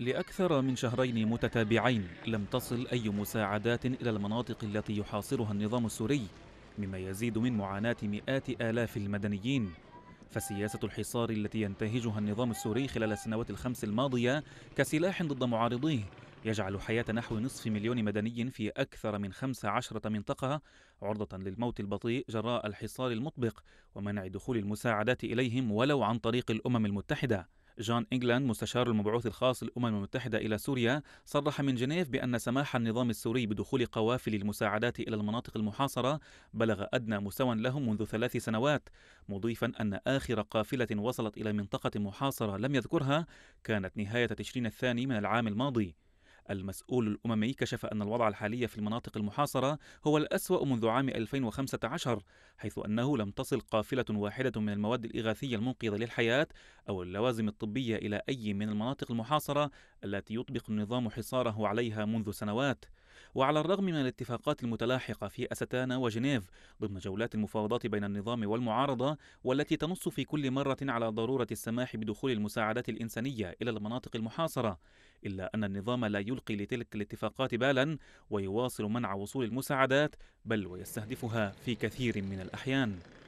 لأكثر من شهرين متتابعين لم تصل أي مساعدات إلى المناطق التي يحاصرها النظام السوري مما يزيد من معاناة مئات آلاف المدنيين فسياسة الحصار التي ينتهجها النظام السوري خلال السنوات الخمس الماضية كسلاح ضد معارضيه يجعل حياة نحو نصف مليون مدني في أكثر من 15 منطقة عرضة للموت البطيء جراء الحصار المطبق ومنع دخول المساعدات إليهم ولو عن طريق الأمم المتحدة جون إنجلاند مستشار المبعوث الخاص للأمم المتحدة إلى سوريا صرح من جنيف بأن سماح النظام السوري بدخول قوافل المساعدات إلى المناطق المحاصرة بلغ أدنى مستوى لهم منذ ثلاث سنوات مضيفا أن آخر قافلة وصلت إلى منطقة محاصرة لم يذكرها كانت نهاية تشرين الثاني من العام الماضي المسؤول الأممي كشف أن الوضع الحالي في المناطق المحاصرة هو الأسوأ منذ عام 2015 حيث أنه لم تصل قافلة واحدة من المواد الإغاثية المنقذة للحياة أو اللوازم الطبية إلى أي من المناطق المحاصرة التي يطبق النظام حصاره عليها منذ سنوات وعلى الرغم من الاتفاقات المتلاحقة في أستانا وجنيف ضمن جولات المفاوضات بين النظام والمعارضة والتي تنص في كل مرة على ضرورة السماح بدخول المساعدات الإنسانية إلى المناطق المحاصرة إلا أن النظام لا يلقي لتلك الاتفاقات بالا ويواصل منع وصول المساعدات بل ويستهدفها في كثير من الأحيان